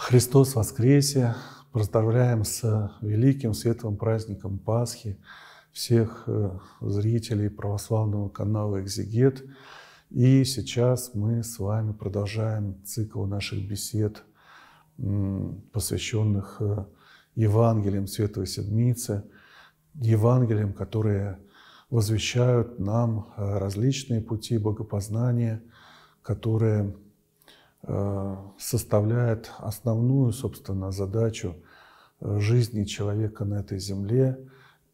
Христос воскресе! Поздравляем с э, великим светлым праздником Пасхи всех э, зрителей православного канала «Экзегет». И сейчас мы с вами продолжаем цикл наших бесед, посвященных э, Евангелиям Светлой Седмицы, Евангелиям, которые возвещают нам различные пути богопознания, которые Э, составляет основную, собственно, задачу э, жизни человека на этой земле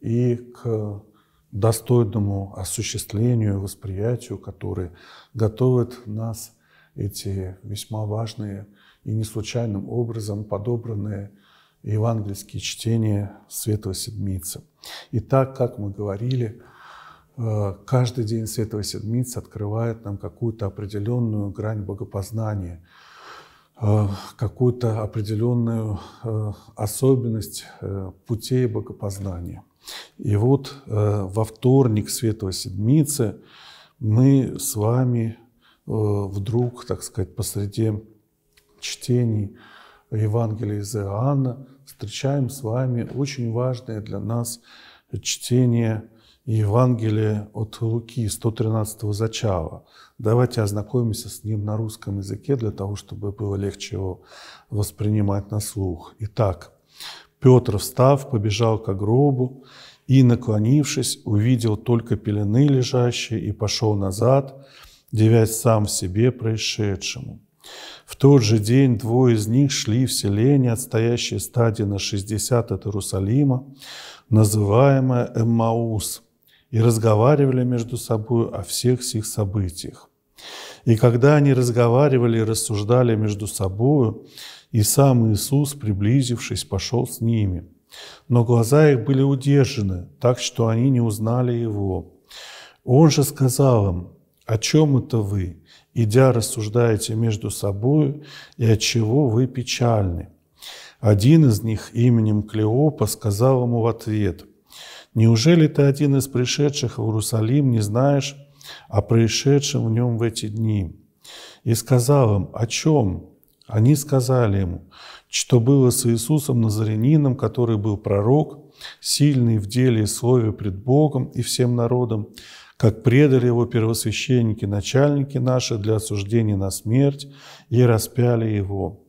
и к достойному осуществлению, восприятию, который готовит нас эти весьма важные и не случайным образом подобранные евангельские чтения Святого Седмицы. И так, как мы говорили, Э, каждый день Святого Седмицы открывает нам какую-то определенную грань богопознания, э, какую-то определенную э, особенность путей богопознания. И вот во вторник Святого Седмицы мы с вами вдруг, так сказать, посреди чтений Евангелия из Иоанна встречаем с вами очень важное для нас чтение Евангелие от Луки, 113 зачала. Давайте ознакомимся с ним на русском языке, для того, чтобы было легче его воспринимать на слух. Итак, Петр, встав, побежал к гробу и, наклонившись, увидел только пелены лежащие и пошел назад, девясь сам в себе происшедшему. В тот же день двое из них шли в селение, отстоящее стадии на 60 от Иерусалима, называемое Эммаус, и разговаривали между собой о всех сих событиях. И когда они разговаривали и рассуждали между собой, и сам Иисус, приблизившись, пошел с ними. Но глаза их были удержаны, так что они не узнали Его. Он же сказал им, «О чем это вы, идя рассуждаете между собой, и от чего вы печальны?» Один из них именем Клеопа сказал ему в ответ – Неужели ты один из пришедших в Иерусалим не знаешь о происшедшем в нем в эти дни? И сказал им, о чем? Они сказали ему, что было с Иисусом Назарянином, который был пророк, сильный в деле и слове пред Богом и всем народом, как предали его первосвященники, начальники наши для осуждения на смерть и распяли его.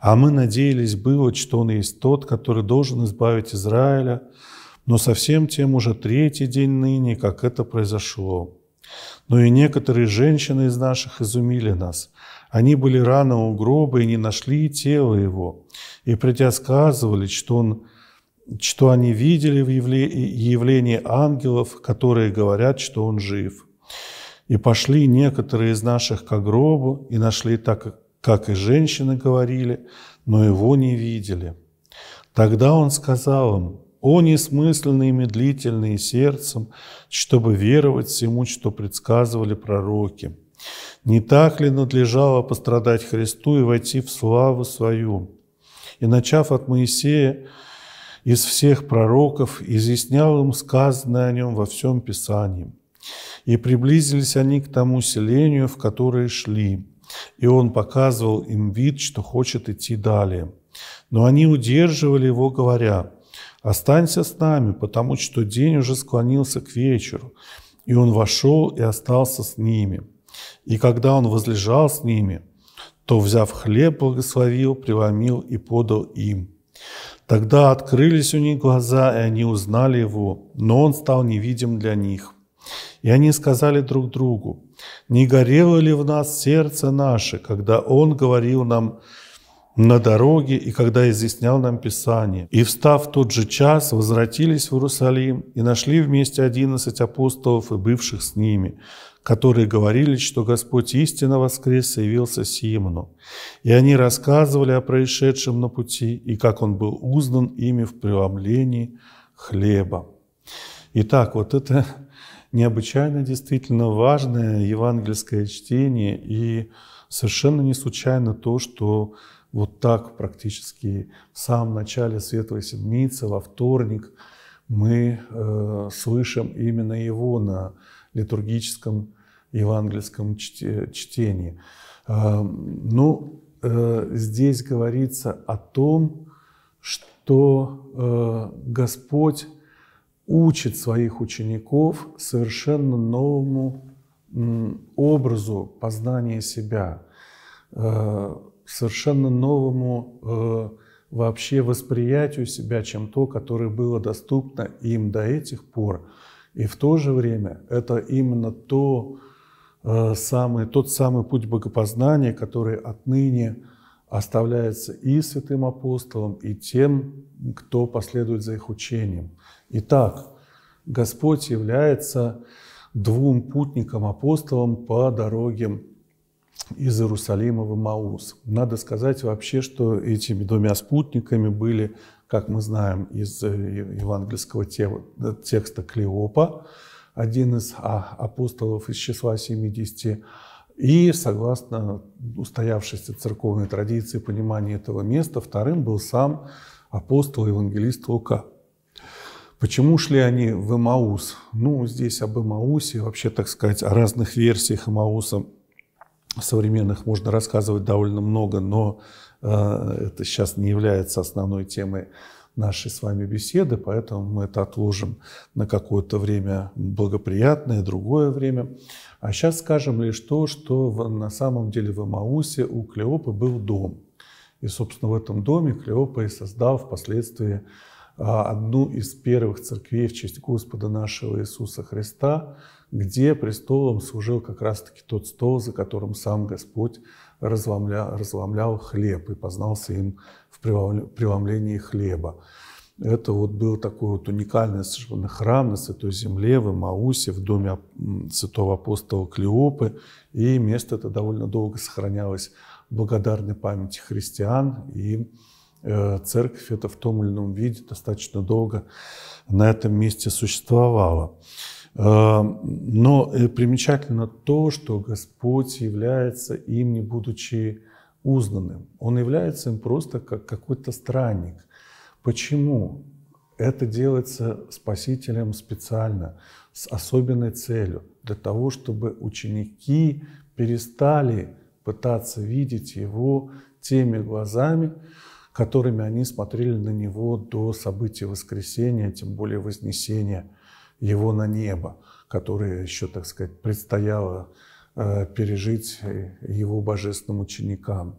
А мы надеялись было, что он есть тот, который должен избавить Израиля – но совсем тем уже третий день ныне, как это произошло. Но и некоторые женщины из наших изумили нас. Они были рано у гроба и не нашли тело его, и придя сказывали, что, он, что они видели в явлении ангелов, которые говорят, что он жив. И пошли некоторые из наших к гробу и нашли так, как и женщины говорили, но его не видели. Тогда он сказал им, о несмысленные и медлительные сердцем, чтобы веровать всему, что предсказывали пророки. Не так ли надлежало пострадать Христу и войти в славу свою? И начав от Моисея, из всех пророков, изъяснял им сказанное о нем во всем Писании. И приблизились они к тому селению, в которое шли, и он показывал им вид, что хочет идти далее. Но они удерживали его, говоря – Останься с нами, потому что день уже склонился к вечеру. И он вошел и остался с ними. И когда он возлежал с ними, то, взяв хлеб, благословил, преломил и подал им. Тогда открылись у них глаза, и они узнали его, но он стал невидим для них. И они сказали друг другу, «Не горело ли в нас сердце наше, когда он говорил нам, на дороге, и когда изъяснял нам Писание. И, встав в тот же час, возвратились в Иерусалим и нашли вместе одиннадцать апостолов и бывших с ними, которые говорили, что Господь истинно воскрес и явился Симону. И они рассказывали о происшедшем на пути и как он был узнан ими в преломлении хлеба. Итак, вот это необычайно действительно важное евангельское чтение и совершенно не случайно то, что вот так практически в самом начале Светлой Седмицы, во вторник, мы э, слышим именно его на литургическом евангельском чтении. Э, ну, э, здесь говорится о том, что э, Господь учит своих учеников совершенно новому образу познания себя. Э, совершенно новому э, вообще восприятию себя, чем то, которое было доступно им до этих пор. И в то же время это именно то, э, самый, тот самый путь богопознания, который отныне оставляется и святым апостолом, и тем, кто последует за их учением. Итак, Господь является двум путникам-апостолам по дороге из Иерусалима в Имаус. Надо сказать вообще, что этими двумя спутниками были, как мы знаем из э, евангельского э, текста Клеопа, один из а, апостолов из числа 70, и, согласно устоявшейся церковной традиции понимания этого места, вторым был сам апостол-евангелист Лука. Почему шли они в Имаус? Ну, здесь об Имаусе, вообще, так сказать, о разных версиях Имауса современных можно рассказывать довольно много, но э, это сейчас не является основной темой нашей с вами беседы, поэтому мы это отложим на какое-то время благоприятное, другое время. А сейчас скажем лишь то, что на самом деле в Маусе у Клеопы был дом. И, собственно, в этом доме Клеопа и создал впоследствии а, одну из первых церквей в честь Господа нашего Иисуса Христа, где престолом служил как раз-таки тот стол, за которым сам Господь разломля, разломлял хлеб и познался им в преломлении хлеба. Это вот был такой вот уникальный совершенно храм на Святой Земле, в Имаусе, в доме святого апостола Клеопы. И место это довольно долго сохранялось в благодарной памяти христиан и христиан Э, церковь это в том или ином виде достаточно долго на этом месте существовала. Э, но э, примечательно то, что Господь является им, не будучи узнанным. Он является им просто как какой-то странник. Почему? Это делается Спасителем специально, с особенной целью, для того, чтобы ученики перестали пытаться видеть его теми глазами, которыми они смотрели на него до события воскресения, тем более вознесения его на небо, которое еще, так сказать, предстояло э, пережить его божественным ученикам.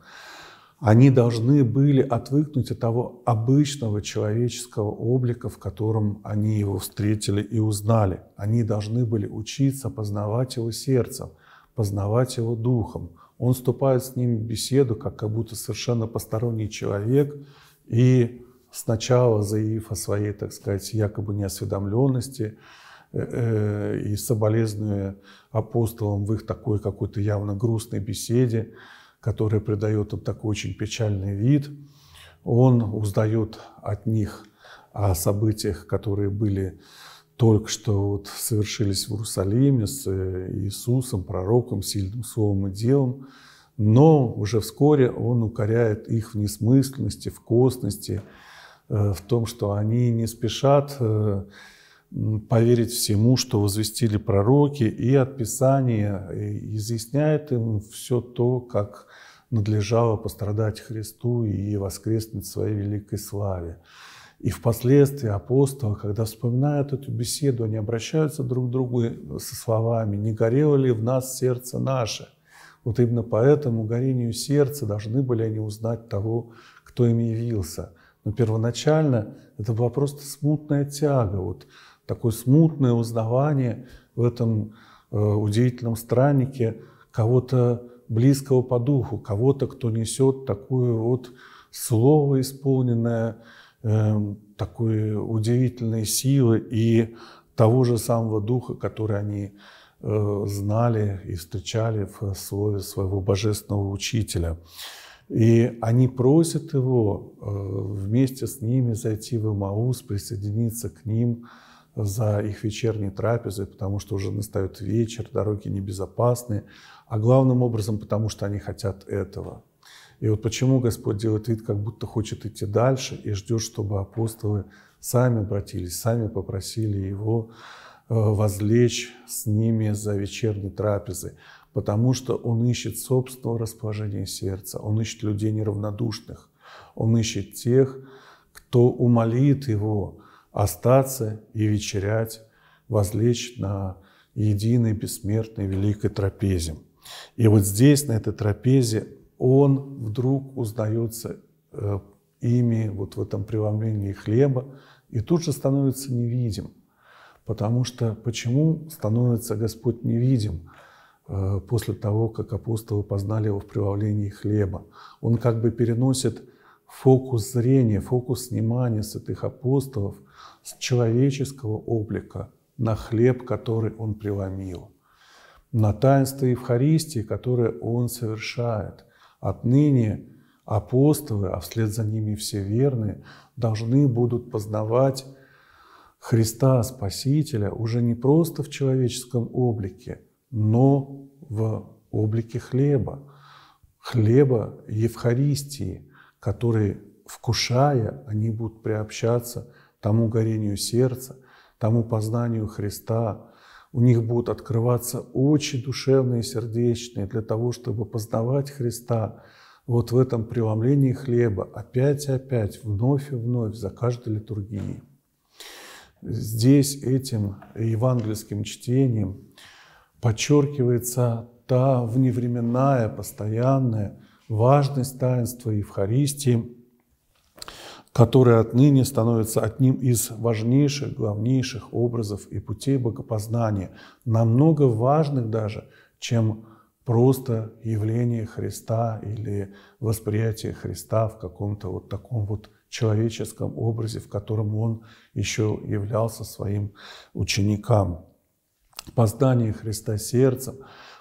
Они должны были отвыкнуть от того обычного человеческого облика, в котором они его встретили и узнали. Они должны были учиться познавать его сердцем, познавать его духом, он вступает с ним в беседу, как, как будто совершенно посторонний человек, и сначала заявив о своей, так сказать, якобы неосведомленности, э, э, и соболезную апостолам в их такой какой-то явно грустной беседе, которая придает им такой очень печальный вид, он узнает от них о событиях, которые были только что вот совершились в Иерусалиме с э, Иисусом, пророком, сильным словом и делом, но уже вскоре он укоряет их в несмысленности, в косности, э, в том, что они не спешат э, поверить всему, что возвестили пророки, и от Писания изъясняет им все то, как надлежало пострадать Христу и воскреснуть в своей великой славе. И впоследствии апостолы, когда вспоминают эту беседу, они обращаются друг к другу со словами «Не горело ли в нас сердце наше?» Вот именно поэтому горению сердца должны были они узнать того, кто им явился. Но первоначально это была просто смутная тяга, вот такое смутное узнавание в этом э, удивительном страннике кого-то близкого по духу, кого-то, кто несет такое вот слово, исполненное Эм, такой удивительной силы и того же самого духа, который они э, знали и встречали в слове своего божественного учителя. И они просят его э, вместе с ними зайти в Имаус, присоединиться к ним за их вечерней трапезой, потому что уже настает вечер, дороги небезопасны, а главным образом, потому что они хотят этого. И вот почему Господь делает вид, как будто хочет идти дальше и ждет, чтобы апостолы сами обратились, сами попросили Его э, возлечь с ними за вечерней трапезой, потому что Он ищет собственного расположения сердца, Он ищет людей неравнодушных, Он ищет тех, кто умолит Его остаться и вечерять, возлечь на единой бессмертной великой трапезе. И вот здесь, на этой трапезе, он вдруг узнается э, ими вот в этом преломлении хлеба и тут же становится невидим. Потому что почему становится Господь невидим э, после того, как апостолы познали его в преломлении хлеба? Он как бы переносит фокус зрения, фокус внимания святых апостолов с человеческого облика на хлеб, который он преломил, на таинство Евхаристии, которое он совершает. Отныне апостолы, а вслед за ними все верные, должны будут познавать Христа Спасителя уже не просто в человеческом облике, но в облике хлеба, хлеба Евхаристии, который, вкушая, они будут приобщаться тому горению сердца, тому познанию Христа, у них будут открываться очень душевные, сердечные для того, чтобы познавать Христа. Вот в этом преломлении хлеба опять и опять, вновь и вновь, за каждой литургией. Здесь этим евангельским чтением подчеркивается та вневременная, постоянная важность таинства Евхаристии – который отныне становится одним из важнейших, главнейших образов и путей богопознания, намного важных даже, чем просто явление Христа или восприятие Христа в каком-то вот таком вот человеческом образе, в котором он еще являлся своим ученикам. Познание Христа сердцем,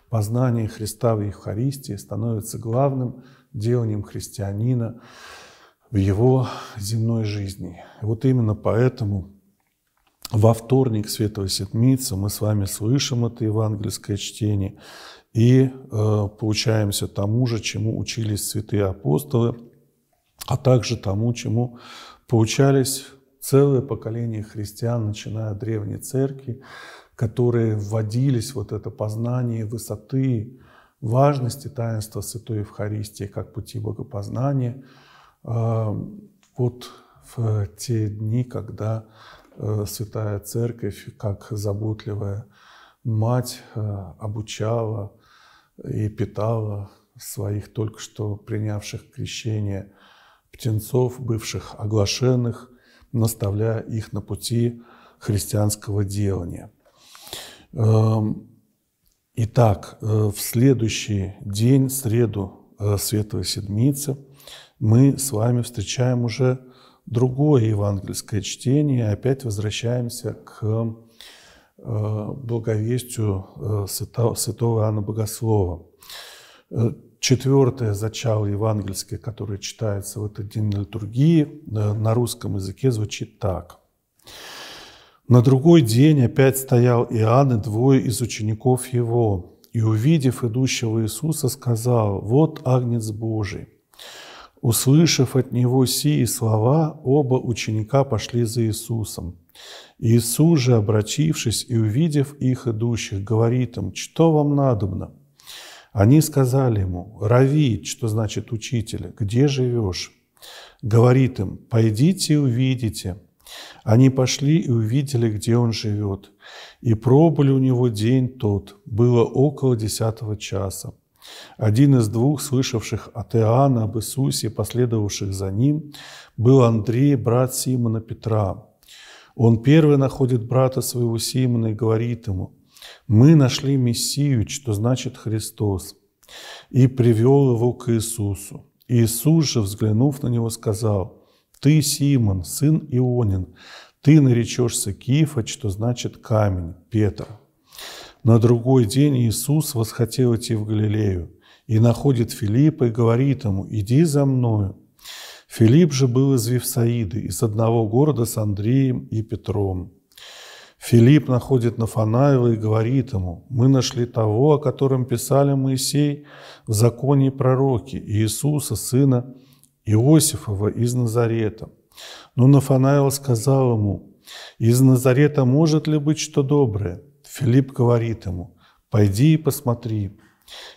познание Христа в Евхаристии становится главным деланием христианина, в его земной жизни. вот именно поэтому во вторник Святого Седмица мы с вами слышим это евангельское чтение и э, получаемся тому же, чему учились святые апостолы, а также тому, чему получались целое поколение христиан, начиная от Древней Церкви, которые вводились вот это познание высоты, важности таинства Святой Евхаристии как пути богопознания – а, вот в те дни, когда э, Святая Церковь, как заботливая мать, э, обучала и питала своих только что принявших крещение птенцов, бывших оглашенных, наставляя их на пути христианского делания. Эм, итак, э, в следующий день, среду Светлой Седмицы – мы с вами встречаем уже другое евангельское чтение. Опять возвращаемся к э, благовестию э, святого Иоанна Богослова. Э, Четвертое зачало евангельское, которое читается в этот день на литургии, на русском языке звучит так. На другой день опять стоял Иоанн и двое из учеников его, и, увидев идущего Иисуса, сказал, «Вот Агнец Божий, Услышав от него сии слова, оба ученика пошли за Иисусом. Иисус же, обратившись и увидев их идущих, говорит им, «Что вам надобно?» Они сказали ему, «Рави, что значит учителя, где живешь?» Говорит им, «Пойдите и увидите». Они пошли и увидели, где он живет, и пробыли у него день тот, было около десятого часа. Один из двух, слышавших от Иоанна об Иисусе, последовавших за ним, был Андрей, брат Симона Петра. Он первый находит брата своего Симона и говорит ему, «Мы нашли Мессию, что значит Христос, и привел его к Иисусу. Иисус же, взглянув на него, сказал, «Ты, Симон, сын Ионин, ты наречешься Кифа, что значит камень, Петр». На другой день Иисус восхотел идти в Галилею и находит Филиппа и говорит ему, «Иди за мною». Филипп же был из Вифсаиды, из одного города с Андреем и Петром. Филипп находит Нафанаева и говорит ему, «Мы нашли того, о котором писали Моисей в законе пророки, Иисуса, сына Иосифова из Назарета». Но Нафанаил сказал ему, «Из Назарета может ли быть что доброе?» Филипп говорит ему, «Пойди и посмотри».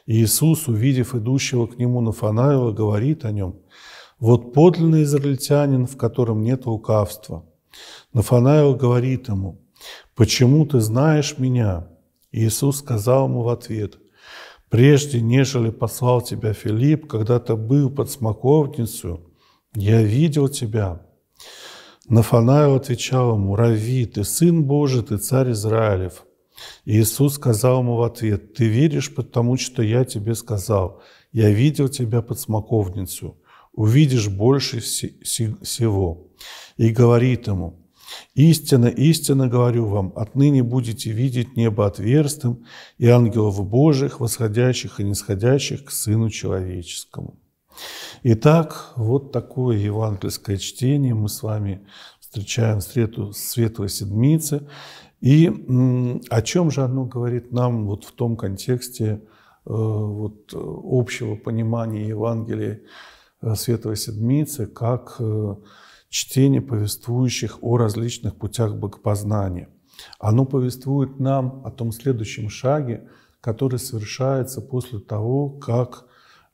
И Иисус, увидев идущего к нему Нафанаева, говорит о нем, «Вот подлинный израильтянин, в котором нет лукавства». Нафанаев говорит ему, «Почему ты знаешь меня?» Иисус сказал ему в ответ, «Прежде, нежели послал тебя Филипп, когда ты был под смоковницу, я видел тебя». Нафанаев отвечал ему, «Рави, ты сын Божий, ты царь Израилев». Иисус сказал ему в ответ, «Ты веришь, потому что я тебе сказал, я видел тебя под смоковницу, увидишь больше всего». И говорит ему, «Истинно, истинно говорю вам, отныне будете видеть небо отверстым и ангелов Божьих, восходящих и нисходящих к Сыну Человеческому». Итак, вот такое евангельское чтение мы с вами встречаем среду Светлой Седмицы. И о чем же оно говорит нам вот в том контексте э, вот э, общего понимания Евангелия э, Святого Седмицы как чтение повествующих о различных путях богопознания. Оно повествует нам о том следующем шаге, который совершается после того, как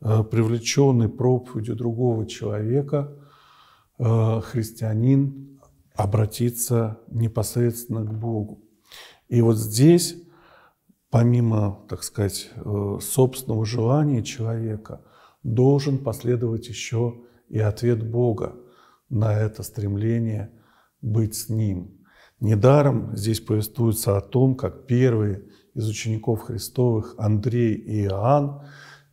привлеченный проповедью другого человека христианин обратиться непосредственно к Богу. И вот здесь, помимо, так сказать, э, собственного желания человека, должен последовать еще и ответ Бога на это стремление быть с Ним. Недаром здесь повествуется о том, как первые из учеников Христовых Андрей и Иоанн,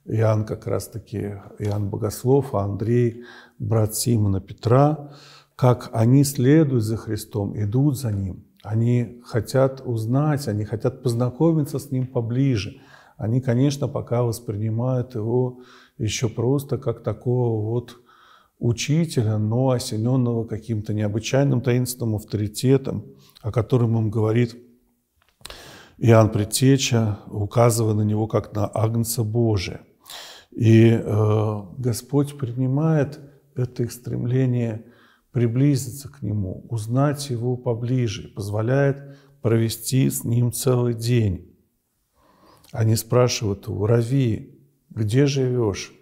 Иоанн как раз-таки Иоанн Богослов, а Андрей – брат Симона Петра – как они следуют за Христом, идут за Ним. Они хотят узнать, они хотят познакомиться с Ним поближе. Они, конечно, пока воспринимают Его еще просто как такого вот учителя, но осененного каким-то необычайным таинственным авторитетом, о котором им говорит Иоанн Предтеча, указывая на него как на Агнца Божия. И э, Господь принимает это их стремление – приблизиться к Нему, узнать Его поближе, позволяет провести с Ним целый день. Они спрашивают у Рави, где живешь?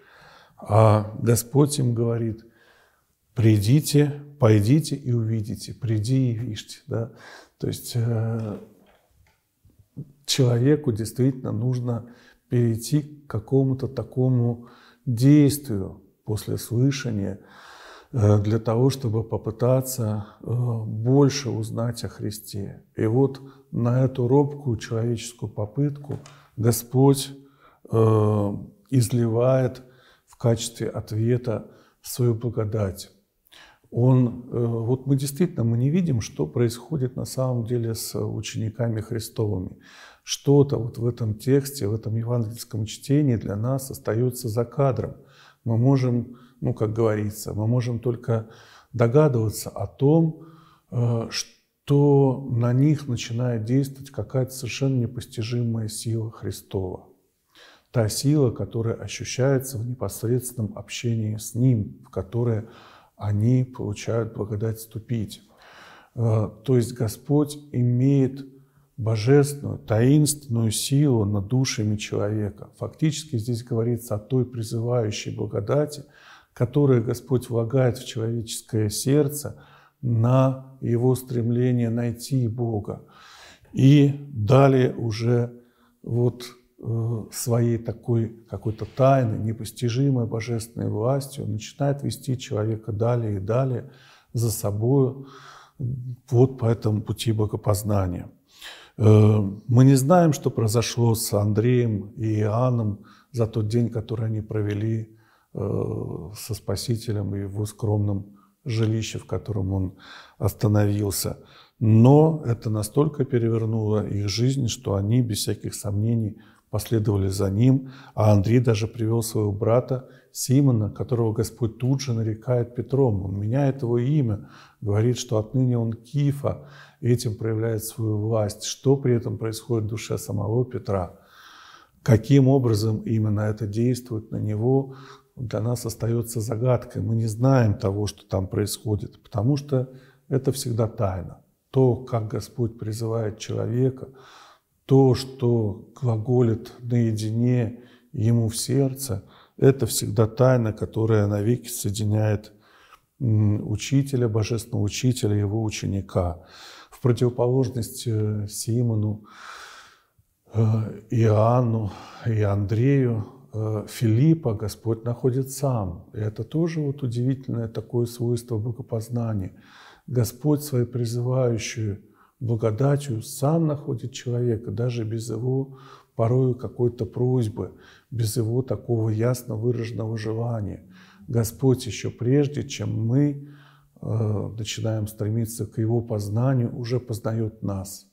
А Господь им говорит, придите, пойдите и увидите, приди и вижте. Да? То есть э, человеку действительно нужно перейти к какому-то такому действию после слышания, Э, для того, чтобы попытаться э, больше узнать о Христе. И вот на эту робкую человеческую попытку Господь э, изливает в качестве ответа свою благодать. Он, вот мы действительно мы не видим, что происходит на самом деле с учениками Христовыми. Что-то вот в этом тексте, в этом евангельском чтении для нас остается за кадром. Мы можем ну, как говорится, мы можем только догадываться о том, э, что на них начинает действовать какая-то совершенно непостижимая сила Христова. Та сила, которая ощущается в непосредственном общении с Ним, в которое они получают благодать ступить. Э, то есть Господь имеет божественную, таинственную силу над душами человека. Фактически здесь говорится о той призывающей благодати – которые Господь влагает в человеческое сердце на его стремление найти Бога. И далее уже вот э, своей такой какой-то тайной, непостижимой божественной властью начинает вести человека далее и далее за собой вот по этому пути богопознания. Э, мы не знаем, что произошло с Андреем и Иоанном за тот день, который они провели Э, со Спасителем и его скромном жилище, в котором он остановился. Но это настолько перевернуло их жизнь, что они, без всяких сомнений, последовали за ним, а Андрей даже привел своего брата Симона, которого Господь тут же нарекает Петром. Он меняет его имя, говорит, что отныне он Кифа, и этим проявляет свою власть. Что при этом происходит в душе самого Петра? Каким образом именно это действует на него, для нас остается загадкой. Мы не знаем того, что там происходит, потому что это всегда тайна. То, как Господь призывает человека, то, что глаголит наедине ему в сердце, это всегда тайна, которая навеки соединяет учителя, божественного учителя, его ученика. В противоположность э, Симону, э, Иоанну и Андрею Э, Филиппа Господь находит сам. И это тоже вот удивительное такое свойство богопознания. Господь свою призывающую благодатью сам находит человека, даже без его порою какой-то просьбы, без его такого ясно выраженного желания. Господь еще прежде, чем мы э, начинаем стремиться к его познанию, уже познает нас.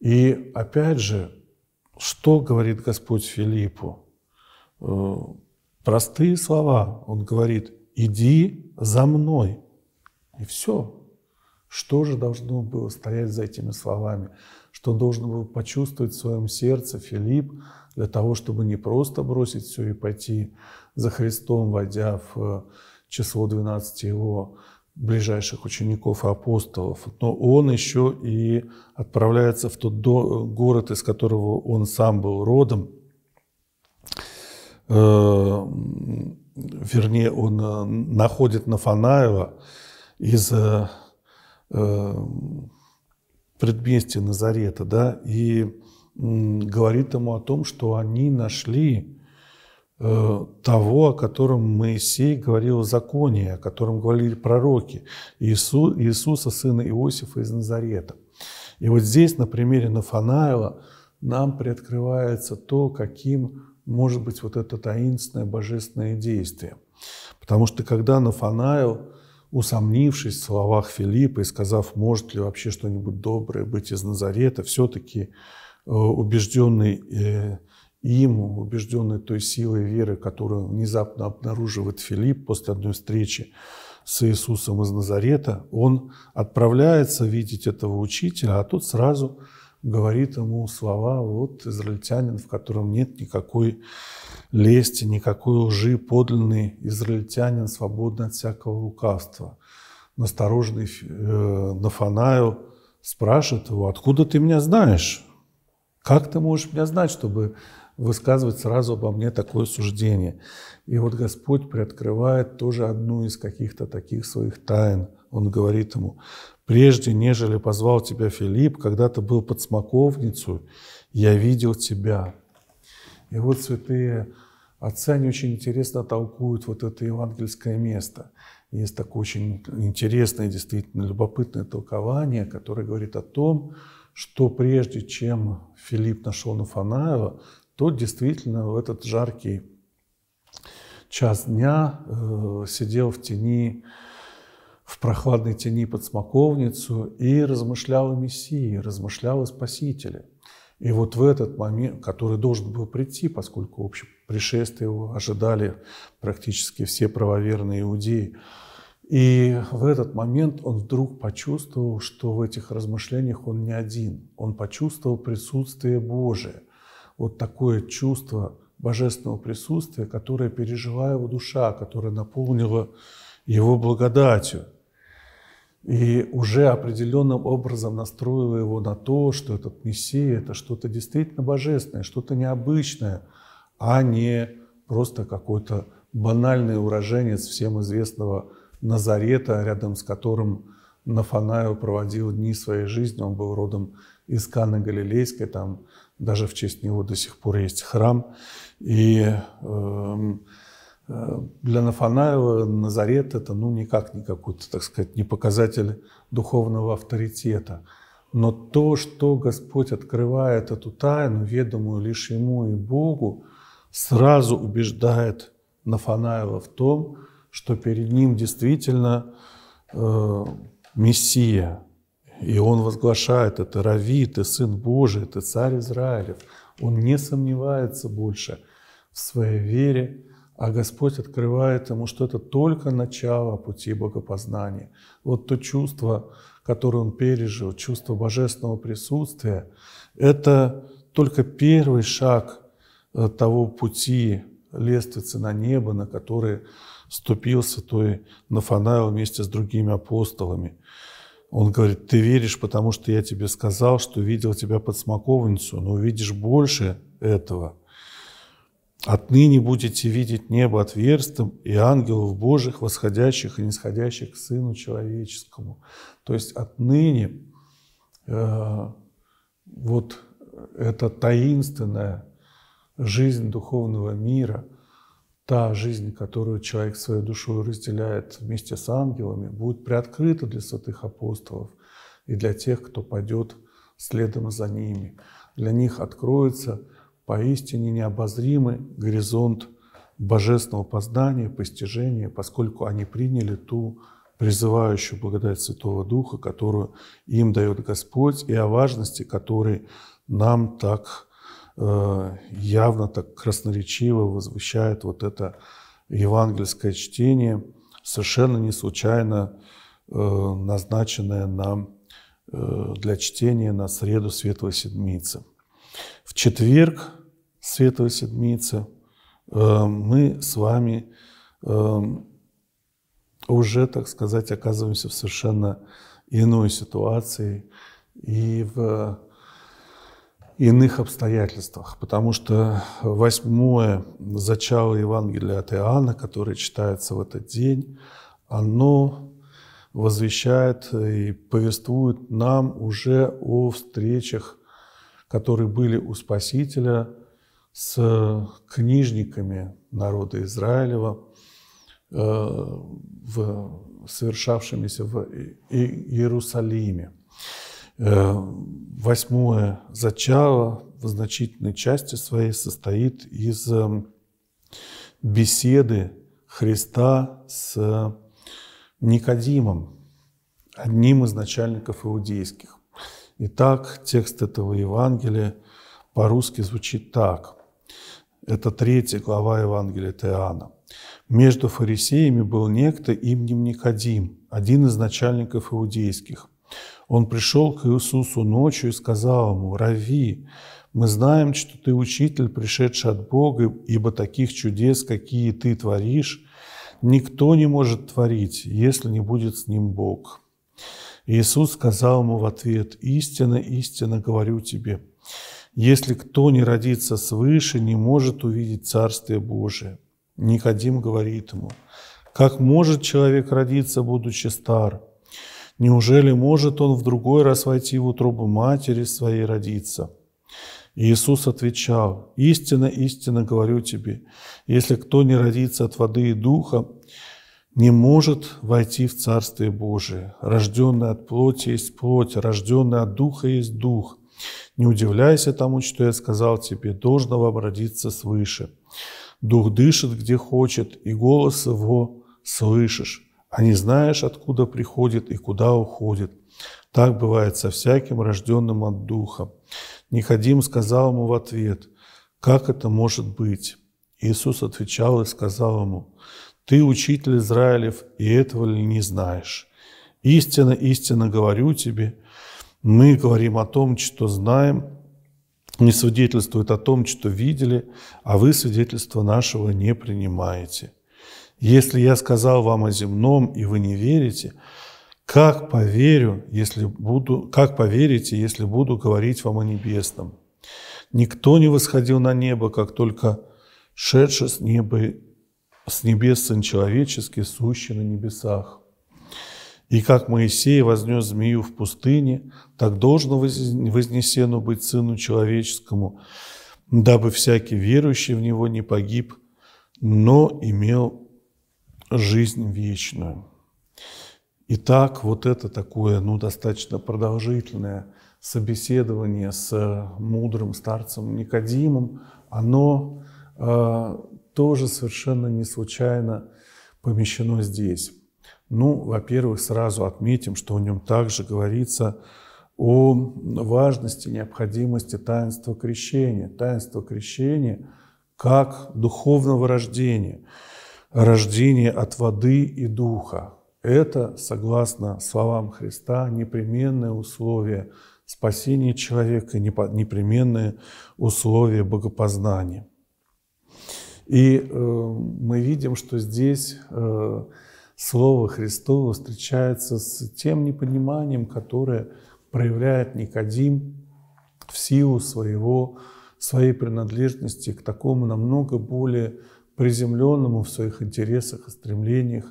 И опять же, что говорит Господь Филиппу? Э, простые слова. Он говорит, иди за мной. И все. Что же должно было стоять за этими словами? Что должен был почувствовать в своем сердце Филипп для того, чтобы не просто бросить все и пойти за Христом, войдя в э, число 12 его ближайших учеников и апостолов, но он еще и отправляется в тот э, город, из которого он сам был родом, Э, вернее, он э, находит Нафанаева из э, предместья Назарета, да, и говорит ему о том, что они нашли того, о котором Моисей говорил в законе, о котором говорили пророки, Иису, Иисуса, сына Иосифа из Назарета. И вот здесь на примере Нафанаева нам приоткрывается то, каким может быть вот это таинственное божественное действие. Потому что когда Нафанаил, усомнившись в словах Филиппа и сказав, может ли вообще что-нибудь доброе быть из Назарета, все-таки э, убежденный э, им, убежденный той силой веры, которую внезапно обнаруживает Филипп после одной встречи с Иисусом из Назарета, он отправляется видеть этого учителя, а тут сразу – говорит ему слова, вот израильтянин, в котором нет никакой лести, никакой лжи, подлинный израильтянин, свободный от всякого лукавства. Настороженный э, Нафанаил спрашивает его, откуда ты меня знаешь? Как ты можешь меня знать, чтобы высказывать сразу обо мне такое суждение? И вот Господь приоткрывает тоже одну из каких-то таких своих тайн – он говорит ему, «Прежде, нежели позвал тебя Филипп, когда ты был под смоковницу, я видел тебя». И вот святые отцы, они очень интересно толкуют вот это евангельское место. Есть такое очень интересное, действительно любопытное толкование, которое говорит о том, что прежде чем Филипп нашел Нафанаева, тот действительно в этот жаркий час дня э, сидел в тени в прохладной тени под смоковницу и размышлял о Мессии, размышлял о Спасителе. И вот в этот момент, который должен был прийти, поскольку общее пришествие его ожидали практически все правоверные иудеи, и в этот момент он вдруг почувствовал, что в этих размышлениях он не один. Он почувствовал присутствие Божие. Вот такое чувство божественного присутствия, которое пережила его душа, которое наполнило его благодатью и уже определенным образом настроила его на то, что этот Мессия – это что-то действительно божественное, что-то необычное, а не просто какой-то банальный уроженец всем известного Назарета, рядом с которым Нафанаю проводил дни своей жизни. Он был родом из Каны Галилейской, там даже в честь него до сих пор есть храм. И э, для Нафанаева Назарет это ну никак не какой-то, так сказать, не показатель духовного авторитета. Но то, что Господь открывает эту тайну, ведомую лишь Ему и Богу, сразу убеждает Нафанаева в том, что перед ним действительно э, Мессия. И он возглашает, это Рави, ты Сын Божий, ты Царь Израилев. Он не сомневается больше в своей вере, а Господь открывает ему, что это только начало пути богопознания. Вот то чувство, которое он пережил, чувство божественного присутствия, это только первый шаг э, того пути лестницы на небо, на который ступил святой Нафанаил вместе с другими апостолами. Он говорит, ты веришь, потому что я тебе сказал, что видел тебя под смоковницу, но увидишь больше этого – Отныне будете видеть небо отверстым и ангелов Божьих, восходящих и нисходящих к Сыну Человеческому. То есть отныне э, вот эта таинственная жизнь духовного мира, та жизнь, которую человек своей душой разделяет вместе с ангелами, будет приоткрыта для святых апостолов и для тех, кто пойдет следом за ними. Для них откроется – поистине необозримый горизонт божественного познания, постижения, поскольку они приняли ту призывающую благодать Святого Духа, которую им дает Господь, и о важности которой нам так э, явно, так красноречиво возвещает вот это евангельское чтение, совершенно не случайно э, назначенное нам э, для чтения на среду Светлой Седмицы. В четверг, Святой Седмица, э, мы с вами э, уже, так сказать, оказываемся в совершенно иной ситуации и в иных обстоятельствах, потому что восьмое зачало Евангелия от Иоанна, которое читается в этот день, оно возвещает и повествует нам уже о встречах которые были у Спасителя с книжниками народа Израилева, э, в, совершавшимися в Иерусалиме. Э, восьмое зачало в значительной части своей состоит из э, беседы Христа с Никодимом, одним из начальников иудейских. Итак, текст этого Евангелия по-русски звучит так. Это третья глава Евангелия Теана. «Между фарисеями был некто именем Никодим, один из начальников иудейских. Он пришел к Иисусу ночью и сказал ему, «Рави, мы знаем, что ты учитель, пришедший от Бога, ибо таких чудес, какие ты творишь, никто не может творить, если не будет с ним Бог». Иисус сказал ему в ответ, «Истинно, истинно говорю тебе, если кто не родится свыше, не может увидеть Царствие Божие». Никодим говорит ему, «Как может человек родиться, будучи стар? Неужели может он в другой раз войти в утробу матери своей родиться?» Иисус отвечал, «Истинно, истинно говорю тебе, если кто не родится от воды и духа, не может войти в Царствие Божие. Рожденный от плоти есть плоть, рожденный от духа есть дух. Не удивляйся тому, что я сказал тебе, должно вам свыше. Дух дышит, где хочет, и голос его слышишь, а не знаешь, откуда приходит и куда уходит. Так бывает со всяким рожденным от Духа. Никодим сказал ему в ответ, «Как это может быть?» Иисус отвечал и сказал ему, ты учитель Израилев, и этого ли не знаешь? Истинно, истинно говорю тебе, мы говорим о том, что знаем, не свидетельствует о том, что видели, а вы свидетельства нашего не принимаете. Если я сказал вам о земном, и вы не верите, как поверю, если буду, как поверите, если буду говорить вам о небесном? Никто не восходил на небо, как только шедший с неба с небес Сын Человеческий, сущий на небесах. И как Моисей вознес змею в пустыне, так должно вознесено быть Сыну Человеческому, дабы всякий верующий в Него не погиб, но имел жизнь вечную. Итак, вот это такое, ну, достаточно продолжительное собеседование с мудрым старцем Никодимом, оно э, тоже совершенно не случайно помещено здесь. Ну, во-первых, сразу отметим, что в нем также говорится о важности, необходимости таинства крещения, таинства крещения как духовного рождения, рождения от воды и духа. Это, согласно словам Христа, непременное условие спасения человека, непременное условие богопознания. И э, мы видим, что здесь э, слово Христово встречается с тем непониманием, которое проявляет Никодим в силу своего, своей принадлежности к такому намного более приземленному в своих интересах и стремлениях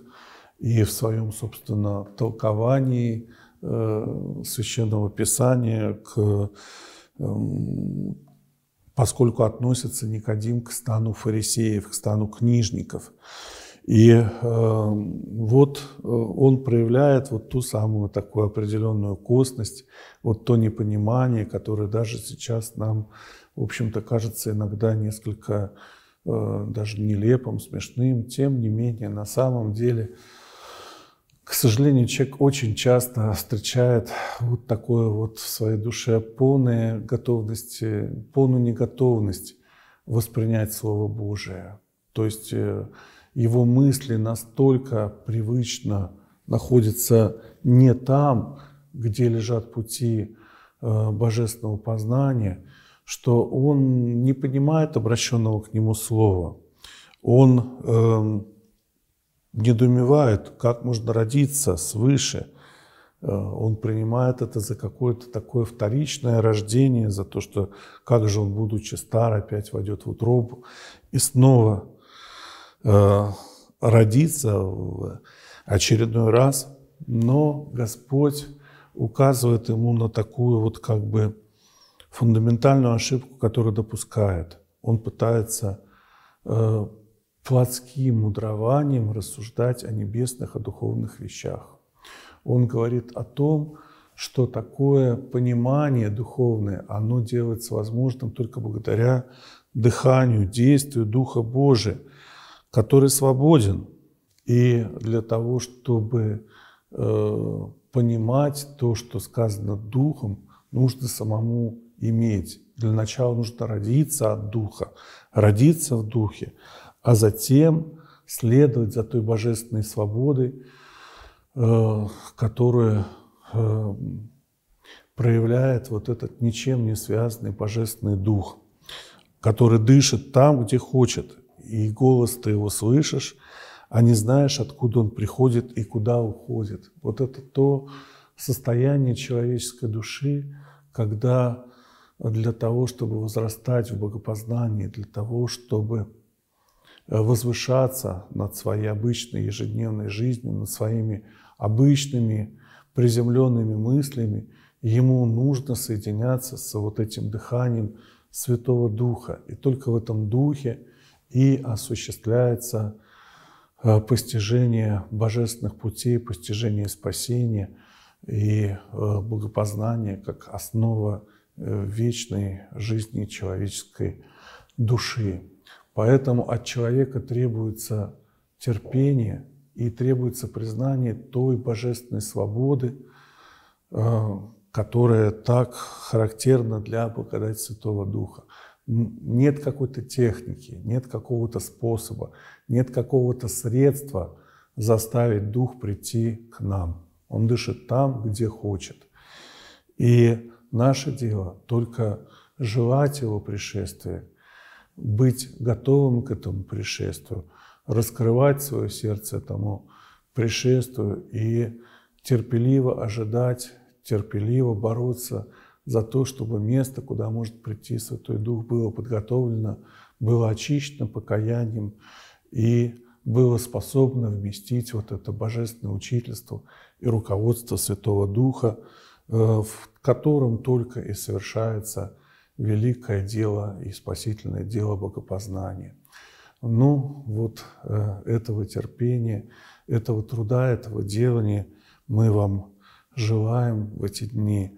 и в своем, собственно, толковании э, священного писания к, э, поскольку относится Никодим к стану фарисеев, к стану книжников. И э, вот э, он проявляет вот ту самую такую определенную косность, вот то непонимание, которое даже сейчас нам, в общем-то, кажется иногда несколько э, даже нелепым, смешным. Тем не менее, на самом деле, э, к сожалению, человек очень часто встречает вот такое вот в своей душе полное готовности, полную неготовность воспринять Слово Божие. То есть э, его мысли настолько привычно находятся не там, где лежат пути э, божественного познания, что он не понимает обращенного к нему слова. Он эм, недоумевает, как можно родиться свыше. Э, он принимает это за какое-то такое вторичное рождение, за то, что как же он, будучи стар, опять войдет в утробу и снова э, родится в очередной раз. Но Господь указывает ему на такую вот как бы фундаментальную ошибку, которую допускает. Он пытается э, плотским мудрованием рассуждать о небесных, о духовных вещах. Он говорит о том, что такое понимание духовное, оно делается возможным только благодаря дыханию, действию Духа Божия, который свободен. И для того, чтобы э, понимать то, что сказано Духом, нужно самому иметь. Для начала нужно родиться от Духа, родиться в Духе, а затем следовать за той божественной свободой, э, которая э, проявляет вот этот ничем не связанный божественный дух, который дышит там, где хочет, и голос ты его слышишь, а не знаешь, откуда он приходит и куда уходит. Вот это то состояние человеческой души, когда для того, чтобы возрастать в богопознании, для того, чтобы Э, возвышаться над своей обычной ежедневной жизнью, над своими обычными приземленными мыслями, ему нужно соединяться с вот этим дыханием Святого Духа. И только в этом Духе и осуществляется э, постижение божественных путей, постижение спасения и э, богопознания как основа вечной жизни человеческой души. Поэтому от человека требуется терпение и требуется признание той божественной свободы, э, которая так характерна для благодати Святого Духа. Нет какой-то техники, нет какого-то способа, нет какого-то средства заставить Дух прийти к нам. Он дышит там, где хочет. И наше дело только желать Его пришествия – быть готовым к этому пришествию, раскрывать свое сердце этому пришествию и терпеливо ожидать, терпеливо бороться за то, чтобы место, куда может прийти Святой Дух, было подготовлено, было очищено покаянием и было способно вместить вот это божественное учительство и руководство Святого Духа, э, в котором только и совершается великое дело и спасительное дело богопознания. Ну, вот э, этого терпения, этого труда, этого делания мы вам желаем в эти дни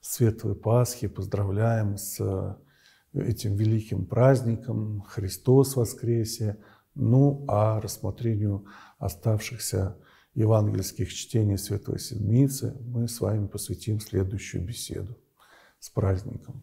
Светлой Пасхи, поздравляем с э, этим великим праздником Христос воскресе, ну, а рассмотрению оставшихся евангельских чтений Светлой Седмицы мы с вами посвятим следующую беседу. С праздником!